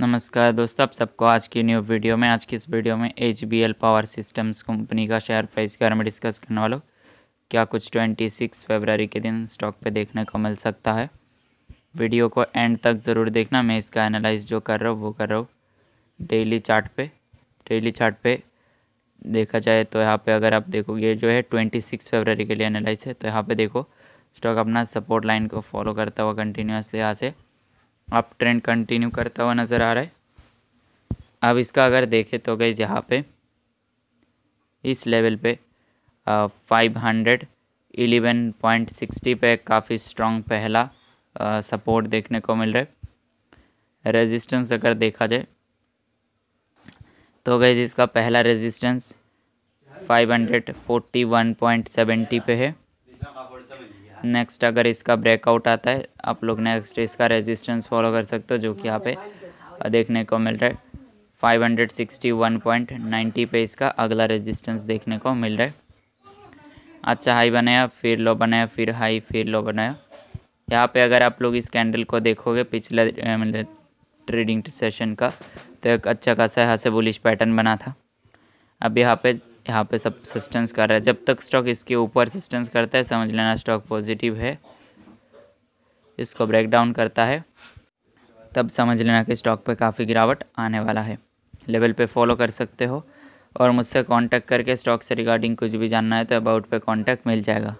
नमस्कार दोस्तों आप सबको आज की न्यू वीडियो में आज की इस वीडियो में एच पावर सिस्टम्स कंपनी का शेयर प्राइस के बारे में डिस्कस करने वालों क्या कुछ 26 फरवरी के दिन स्टॉक पे देखने को मिल सकता है वीडियो को एंड तक ज़रूर देखना मैं इसका एनालाइज जो कर रहा हूँ वो कर रहा हूँ डेली चार्ट पे डेली चार्ट पे देखा जाए तो यहाँ पे अगर आप देखोगे जो है ट्वेंटी सिक्स फरवरी के लिए एनालाइज है तो यहाँ पर देखो स्टॉक अपना सपोर्ट लाइन को फॉलो करता हुआ कंटिन्यूसली यहाँ से आप ट्रेंड कंटिन्यू करता हुआ नज़र आ रहा है अब इसका अगर देखें तो गई यहाँ पे इस लेवल पे five hundred eleven point sixty पर काफ़ी स्ट्रॉन्ग पहला सपोर्ट देखने को मिल रहा है रेजिस्टेंस अगर देखा जाए तो गई इसका पहला resistance five hundred one point seventy पे है नेक्स्ट अगर इसका ब्रेकआउट आता है आप लोग नेक्स्ट इसका रेजिस्टेंस फॉलो कर सकते हो जो कि यहाँ पे देखने को मिल रहा है 561.90 पे इसका अगला रेजिस्टेंस देखने को मिल रहा है अच्छा हाई बनाया फिर लो बनाया फिर हाई फिर लो बनाया यहाँ पे अगर आप लोग इस कैंडल को देखोगे पिछले मतलब ट्रेडिंग सेशन का तो एक अच्छा खासा यहाँ से बुलिश पैटर्न बना था अब यहाँ पे यहाँ पे सब सस्टेंस कर रहा है जब तक स्टॉक इसके ऊपर सस्टेंस करता है समझ लेना स्टॉक पॉजिटिव है इसको ब्रेक डाउन करता है तब समझ लेना कि स्टॉक पे काफ़ी गिरावट आने वाला है लेवल पे फॉलो कर सकते हो और मुझसे कांटेक्ट करके स्टॉक से रिगार्डिंग कुछ भी जानना है तो अबाउट पे कांटेक्ट मिल जाएगा